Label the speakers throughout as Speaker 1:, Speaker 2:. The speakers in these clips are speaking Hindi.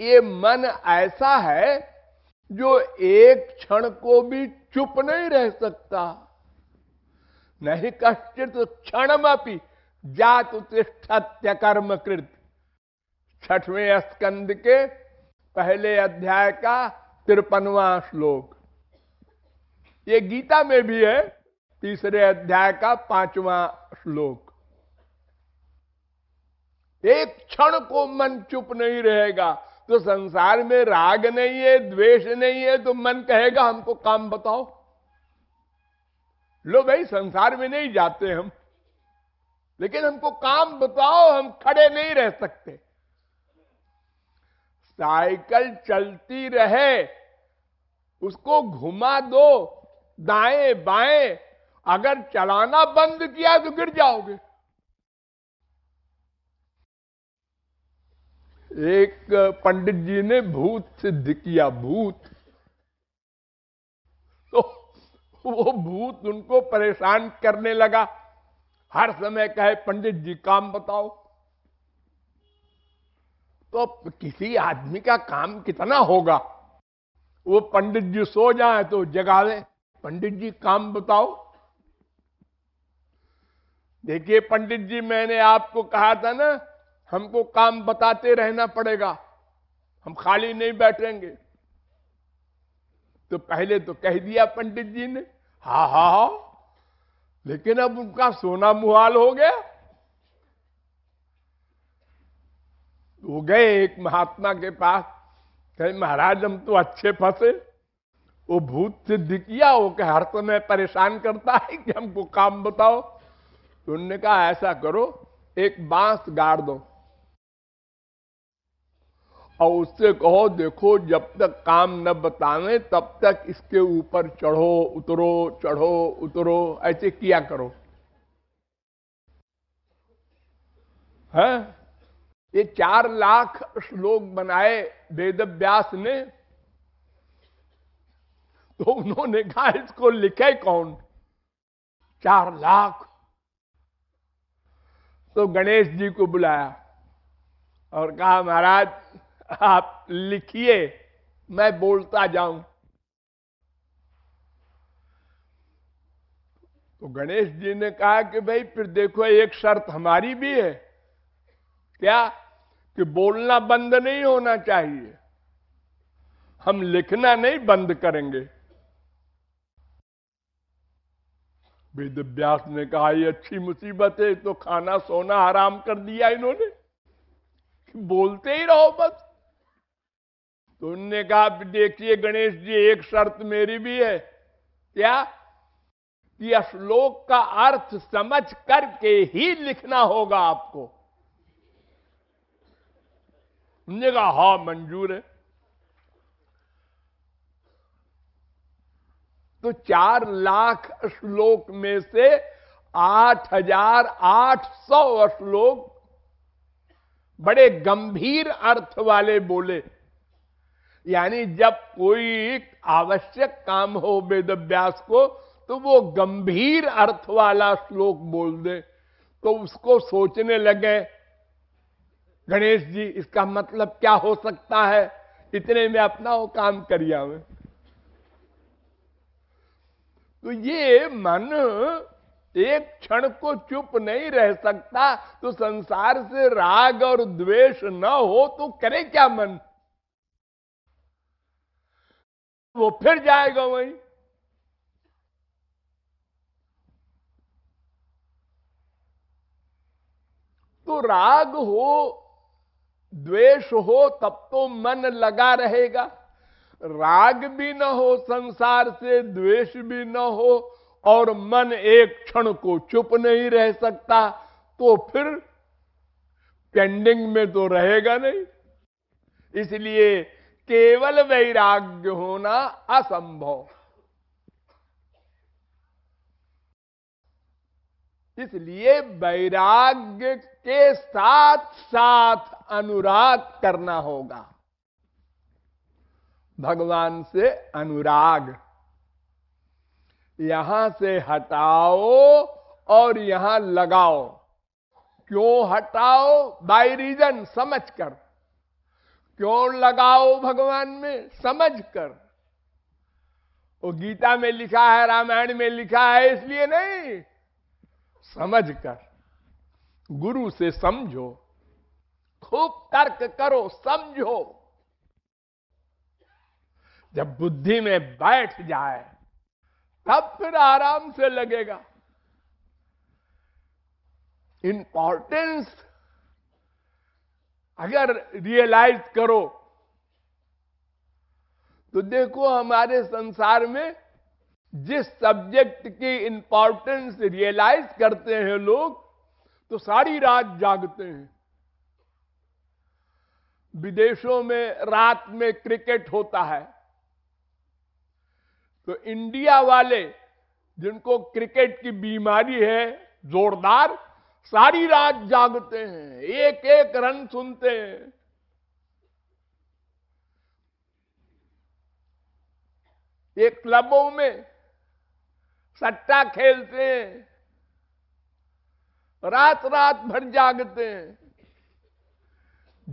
Speaker 1: ये मन ऐसा है जो एक क्षण को भी चुप नहीं रह सकता नहीं कश्चित क्षणमपि जात उत्तिष्ठत्य कर्म कृत छठवें स्कंद के पहले अध्याय का तिरपनवा श्लोक ये गीता में भी है तीसरे अध्याय का पांचवा श्लोक एक क्षण को मन चुप नहीं रहेगा तो संसार में राग नहीं है द्वेष नहीं है तो मन कहेगा हमको काम बताओ लो भाई संसार में नहीं जाते हम लेकिन हमको काम बताओ हम खड़े नहीं रह सकते साइकिल चलती रहे उसको घुमा दो दाएं बाएं अगर चलाना बंद किया तो गिर जाओगे एक पंडित जी ने भूत सिद्ध किया भूत तो वो भूत उनको परेशान करने लगा हर समय कहे पंडित जी काम बताओ तो किसी आदमी का काम कितना होगा वो पंडित जी सो जाए तो ले पंडित जी काम बताओ देखिए पंडित जी मैंने आपको कहा था ना हमको काम बताते रहना पड़ेगा हम खाली नहीं बैठेंगे तो पहले तो कह दिया पंडित जी ने हा हा हा लेकिन अब उनका सोना मुहाल हो गया वो गए एक महात्मा के पास कहे महाराज हम तो अच्छे फंसे वो भूत सिद्ध किया वो कह हर समय तो परेशान करता है कि हमको काम बताओ तो उनने कहा ऐसा करो एक बांस गाड़ दो और उससे कहो देखो जब तक काम न बतावें तब तक इसके ऊपर चढ़ो उतरो चढ़ो उतरो ऐसे किया करो है ये चार लाख श्लोक बनाए वेद व्यास ने तो उन्होंने कहा इसको लिखे कौन चार लाख तो गणेश जी को बुलाया और कहा महाराज आप लिखिए मैं बोलता जाऊं तो गणेश जी ने कहा कि भाई फिर देखो एक शर्त हमारी भी है क्या कि बोलना बंद नहीं होना चाहिए हम लिखना नहीं बंद करेंगे वेद व्यास ने कहा ये अच्छी मुसीबत है तो खाना सोना आराम कर दिया इन्होंने बोलते ही रहो बस तो उनने कहा देखिए गणेश जी एक शर्त मेरी भी है क्या कि श्लोक का अर्थ समझ करके ही लिखना होगा आपको उनने कहा हा मंजूर है तो चार लाख श्लोक में से आठ हजार आठ सौ श्लोक बड़े गंभीर अर्थ वाले बोले यानी जब कोई आवश्यक काम हो वेद व्यास को तो वो गंभीर अर्थ वाला श्लोक बोल दे तो उसको सोचने लगे गणेश जी इसका मतलब क्या हो सकता है इतने में अपना वो काम करिया में तो ये मन एक क्षण को चुप नहीं रह सकता तो संसार से राग और द्वेष ना हो तो करे क्या मन वो फिर जाएगा वहीं तो राग हो द्वेष हो तब तो मन लगा रहेगा राग भी न हो संसार से द्वेष भी न हो और मन एक क्षण को चुप नहीं रह सकता तो फिर पेंडिंग में तो रहेगा नहीं इसलिए केवल वैराग्य होना असंभव इसलिए वैराग्य के साथ साथ अनुराग करना होगा भगवान से अनुराग यहां से हटाओ और यहां लगाओ क्यों हटाओ बाय रीजन समझकर क्यों लगाओ भगवान में समझ कर वो गीता में लिखा है रामायण में लिखा है इसलिए नहीं समझ कर गुरु से समझो खूब तर्क करो समझो जब बुद्धि में बैठ जाए तब फिर आराम से लगेगा इंपॉर्टेंस अगर रियलाइज करो तो देखो हमारे संसार में जिस सब्जेक्ट की इंपॉर्टेंस रियलाइज करते हैं लोग तो सारी रात जागते हैं विदेशों में रात में क्रिकेट होता है तो इंडिया वाले जिनको क्रिकेट की बीमारी है जोरदार सारी रात जागते हैं एक एक रन सुनते हैं ये क्लबों में सट्टा खेलते हैं रात रात भर जागते हैं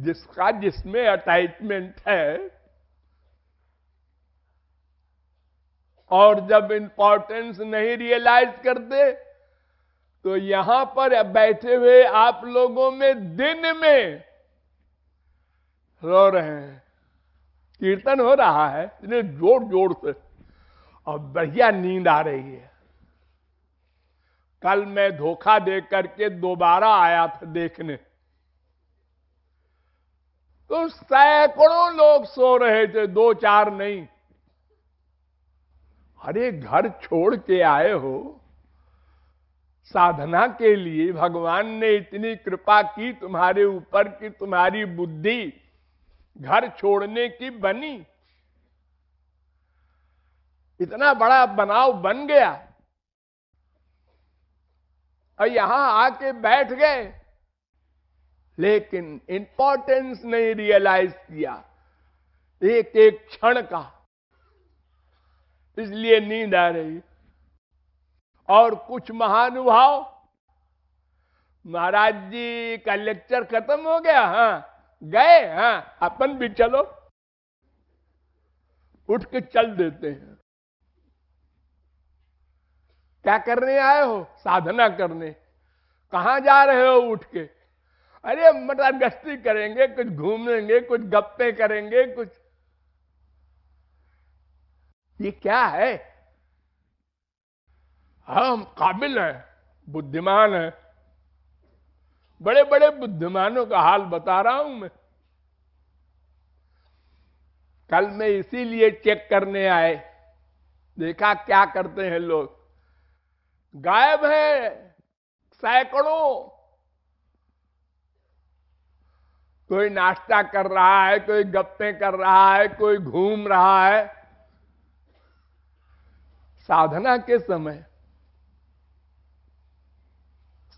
Speaker 1: जिसका जिसमें अटैचमेंट है और जब इंपॉर्टेंस नहीं रियलाइज करते तो यहां पर बैठे हुए आप लोगों में दिन में रो रहे हैं कीर्तन हो रहा है इतने जोर जोर से और बढ़िया नींद आ रही है कल मैं धोखा दे करके दोबारा आया था देखने तो सैकड़ों लोग सो रहे थे दो चार नहीं अरे घर छोड़ के आए हो साधना के लिए भगवान ने इतनी कृपा की तुम्हारे ऊपर कि तुम्हारी बुद्धि घर छोड़ने की बनी इतना बड़ा बनाव बन गया और यहां आके बैठ गए लेकिन इंपॉर्टेंस नहीं रियलाइज किया एक एक क्षण का इसलिए नींद आ रही और कुछ महानुभाव महाराज जी का लेक्चर खत्म हो गया हाँ गए हाँ अपन भी चलो उठ के चल देते हैं क्या करने आए हो साधना करने कहा जा रहे हो उठ के अरे मतलब गश्ती करेंगे कुछ घूमेंगे कुछ गप्पे करेंगे कुछ ये क्या है हम काबिल हैं बुद्धिमान हैं बड़े बड़े बुद्धिमानों का हाल बता रहा हूं मैं कल मैं इसीलिए चेक करने आए देखा क्या करते हैं लोग गायब है सैकड़ों कोई नाश्ता कर रहा है कोई गप्पे कर रहा है कोई घूम रहा है साधना के समय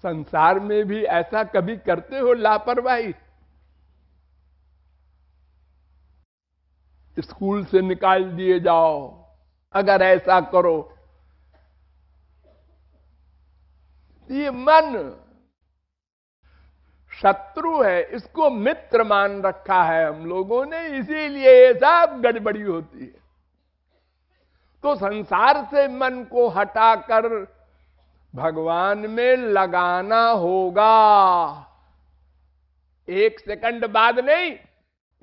Speaker 1: संसार में भी ऐसा कभी करते हो लापरवाही स्कूल से निकाल दिए जाओ अगर ऐसा करो ये मन शत्रु है इसको मित्र मान रखा है हम लोगों ने इसीलिए ये सब गड़बड़ी होती है तो संसार से मन को हटाकर भगवान में लगाना होगा एक सेकंड बाद नहीं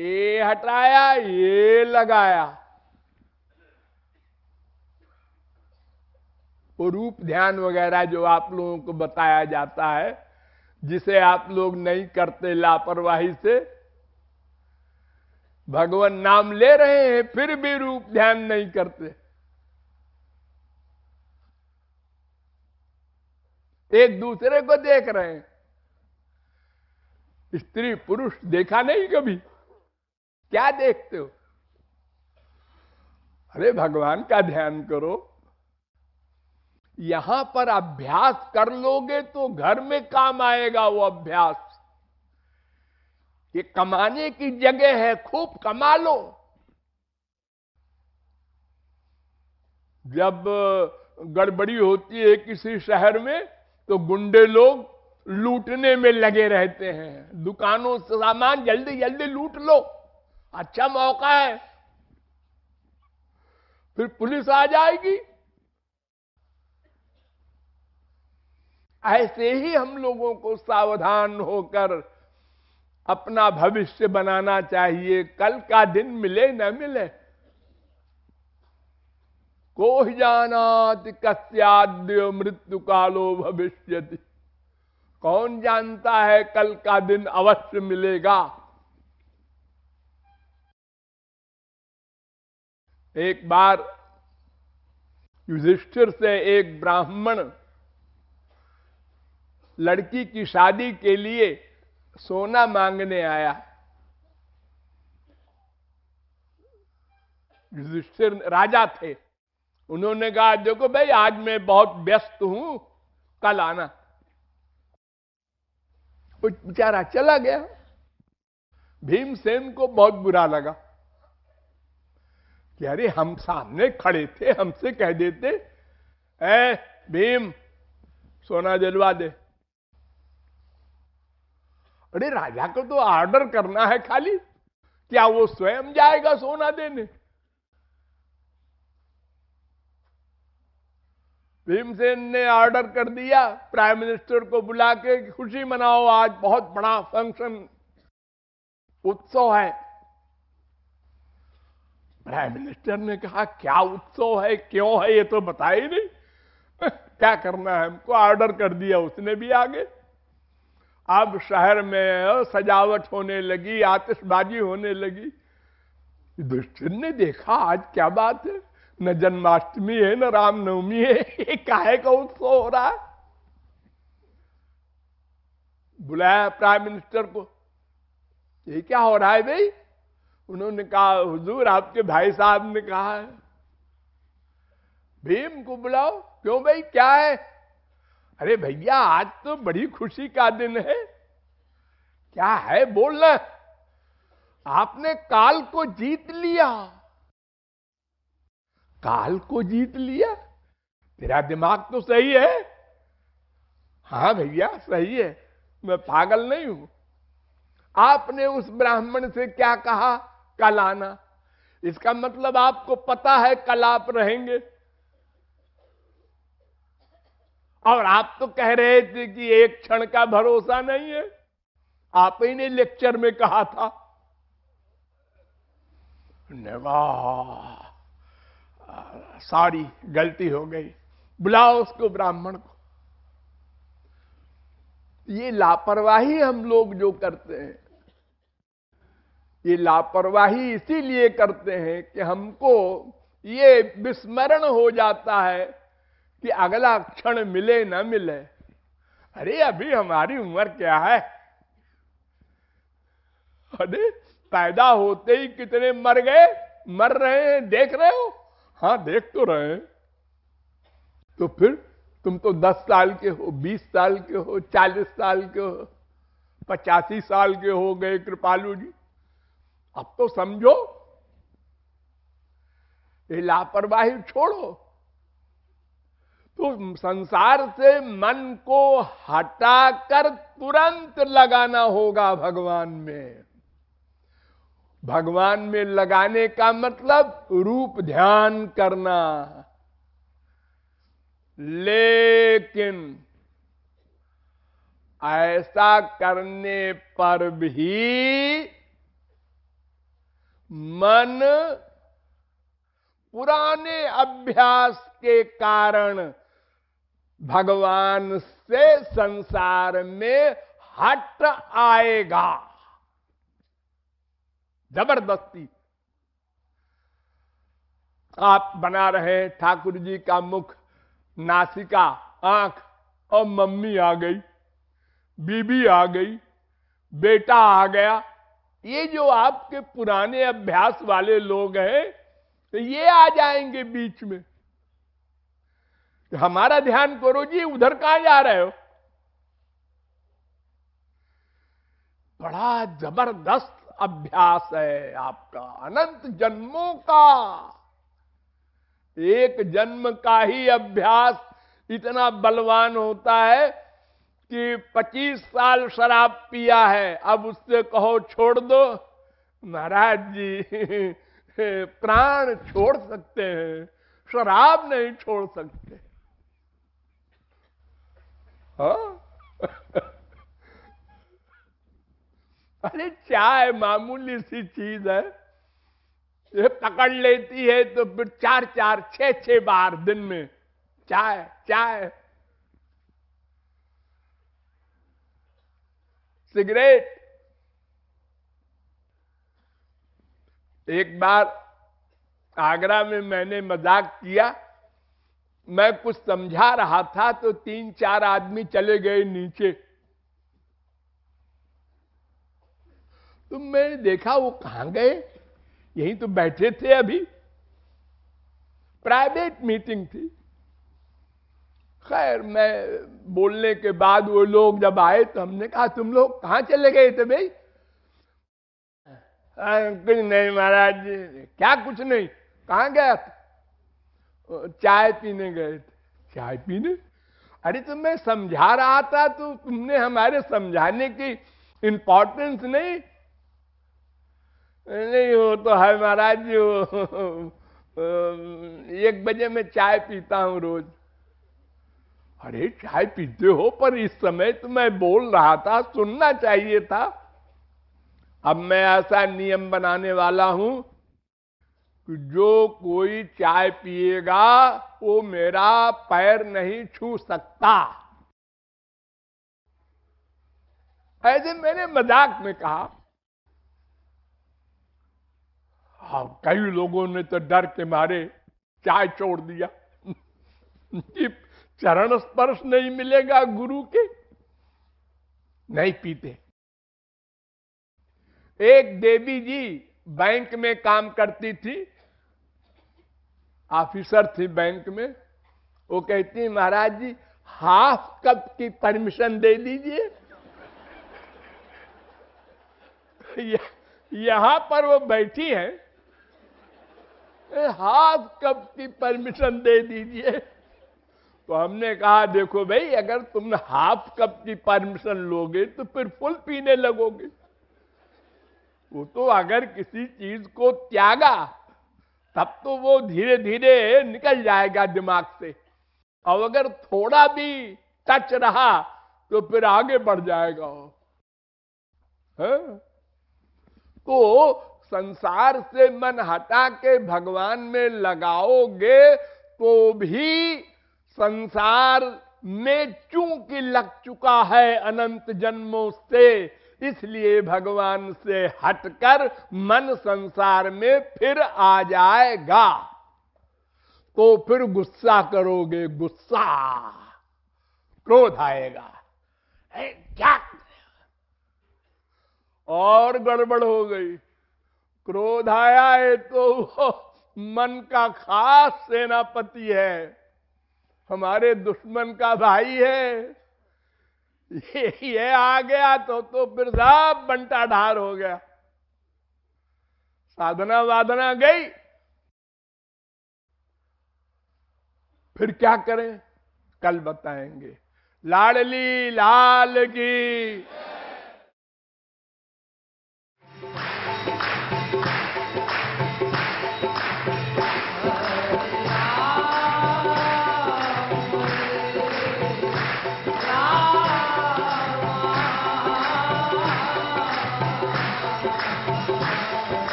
Speaker 1: ये हटाया ये लगाया वो रूप ध्यान वगैरह जो आप लोगों को बताया जाता है जिसे आप लोग नहीं करते लापरवाही से भगवान नाम ले रहे हैं फिर भी रूप ध्यान नहीं करते एक दूसरे को देख रहे हैं स्त्री पुरुष देखा नहीं कभी क्या देखते हो अरे भगवान का ध्यान करो यहां पर अभ्यास कर लोगे तो घर में काम आएगा वो अभ्यास ये कमाने की जगह है खूब कमा लो जब गड़बड़ी होती है किसी शहर में तो गुंडे लोग लूटने में लगे रहते हैं दुकानों से सामान जल्दी जल्दी लूट लो अच्छा मौका है फिर पुलिस आ जाएगी ऐसे ही हम लोगों को सावधान होकर अपना भविष्य बनाना चाहिए कल का दिन मिले न मिले को जाना कस्याद्य मृत्यु कालो भविष्य कौन जानता है कल का दिन अवश्य मिलेगा एक बार युधिष्ठिर से एक ब्राह्मण लड़की की शादी के लिए सोना मांगने आया युधिष्ठिर राजा थे उन्होंने कहा देखो भाई आज मैं बहुत व्यस्त हूं कल आना बेचारा चला गया भीमसेन को बहुत बुरा लगा कि अरे हम सामने खड़े थे हमसे कह देते ऐ भीम सोना दिलवा दे अरे राजा को तो ऑर्डर करना है खाली क्या वो स्वयं जाएगा सोना देने भीमसेन ने ऑर्डर कर दिया प्राइम मिनिस्टर को बुला के खुशी मनाओ आज बहुत बड़ा फंक्शन उत्सव है प्राइम मिनिस्टर ने कहा क्या उत्सव है क्यों है ये तो बता ही नहीं क्या करना है हमको ऑर्डर कर दिया उसने भी आगे अब शहर में सजावट होने लगी आतिशबाजी होने लगी दुष्ट ने देखा आज क्या बात है न जन्माष्टमी है न रामनवमी है ये काहे का उत्सव हो रहा है बुलाया प्राइम मिनिस्टर को ये क्या हो रहा है भाई उन्होंने कहा हुजूर आपके भाई साहब ने कहा है भीम को बुलाओ क्यों भाई क्या है अरे भैया आज तो बड़ी खुशी का दिन है क्या है बोलना आपने काल को जीत लिया काल को जीत लिया तेरा दिमाग तो सही है हां भैया सही है मैं पागल नहीं हूं आपने उस ब्राह्मण से क्या कहा कल आना इसका मतलब आपको पता है कल आप रहेंगे और आप तो कह रहे थे कि एक क्षण का भरोसा नहीं है आप ही ने लेक्चर में कहा था नवा सारी गलती हो गई बुलाओ उसको ब्राह्मण को ये लापरवाही हम लोग जो करते हैं ये लापरवाही इसीलिए करते हैं कि हमको ये विस्मरण हो जाता है कि अगला क्षण मिले ना मिले अरे अभी हमारी उम्र क्या है अरे पैदा होते ही कितने मर गए मर रहे हैं देख रहे हो हां देख तो रहे हैं तो फिर तुम तो 10 साल के हो 20 साल के हो 40 साल के हो पचासी साल के हो गए कृपालू जी अब तो समझो ये लापरवाही छोड़ो तो संसार से मन को हटाकर तुरंत लगाना होगा भगवान में भगवान में लगाने का मतलब रूप ध्यान करना लेकिन ऐसा करने पर भी मन पुराने अभ्यास के कारण भगवान से संसार में हट आएगा जबरदस्ती आप बना रहे ठाकुर जी का मुख नासिका आंख और मम्मी आ गई बीबी आ गई बेटा आ गया ये जो आपके पुराने अभ्यास वाले लोग हैं तो ये आ जाएंगे बीच में तो हमारा ध्यान करो जी उधर कहां जा रहे हो बड़ा जबरदस्त अभ्यास है आपका अनंत जन्मों का एक जन्म का ही अभ्यास इतना बलवान होता है कि 25 साल शराब पिया है अब उससे कहो छोड़ दो महाराज जी प्राण छोड़ सकते हैं शराब नहीं छोड़ सकते हाँ अरे चाय मामूली सी चीज है ये पकड़ लेती है तो फिर चार चार छह छह बार दिन में चाय चाय सिगरेट एक बार आगरा में मैंने मजाक किया मैं कुछ समझा रहा था तो तीन चार आदमी चले गए नीचे तो मैंने देखा वो कहां गए यहीं तो बैठे थे अभी प्राइवेट मीटिंग थी खैर मैं बोलने के बाद वो लोग जब आए तो हमने कहा तुम लोग कहां चले गए थे भाई कुछ नहीं महाराज क्या कुछ नहीं कहा गया था चाय पीने गए थे चाय पीने अरे तुम्हें तो मैं समझा रहा था तो तुमने हमारे समझाने की इंपॉर्टेंस नहीं नहीं हो तो हाय महाराज जी एक बजे मैं चाय पीता हूँ रोज अरे चाय पीते हो पर इस समय तो मैं बोल रहा था सुनना चाहिए था अब मैं ऐसा नियम बनाने वाला हूं कि जो कोई चाय पिएगा वो मेरा पैर नहीं छू सकता ऐसे मैंने मजाक में कहा हाँ कई लोगों ने तो डर के मारे चाय छोड़ दिया चरण स्पर्श नहीं मिलेगा गुरु के नहीं पीते एक देवी जी बैंक में काम करती थी ऑफिसर थी बैंक में वो कहती महाराज जी हाफ कप की परमिशन दे दीजिए यहां पर वो बैठी हैं हाफ कप की परमिशन दे दीजिए तो हमने कहा देखो भाई अगर तुम हाफ कप की परमिशन लोगे तो फिर फुल पीने लगोगे वो तो अगर किसी चीज को त्यागा तब तो वो धीरे धीरे निकल जाएगा दिमाग से और अगर थोड़ा भी टच रहा तो फिर आगे बढ़ जाएगा है? हाँ। तो संसार से मन हटा के भगवान में लगाओगे तो भी संसार में चूंकि लग चुका है अनंत जन्मों से इसलिए भगवान से हटकर मन संसार में फिर आ जाएगा तो फिर गुस्सा करोगे गुस्सा क्रोध आएगा क्या और गड़बड़ हो गई क्रोध आया है तो वो मन का खास सेनापति है हमारे दुश्मन का भाई है ये, ये आ गया तो तो फिर साहब बंटा ढार हो गया साधना वाधना गई फिर क्या करें कल बताएंगे लाडली लाल की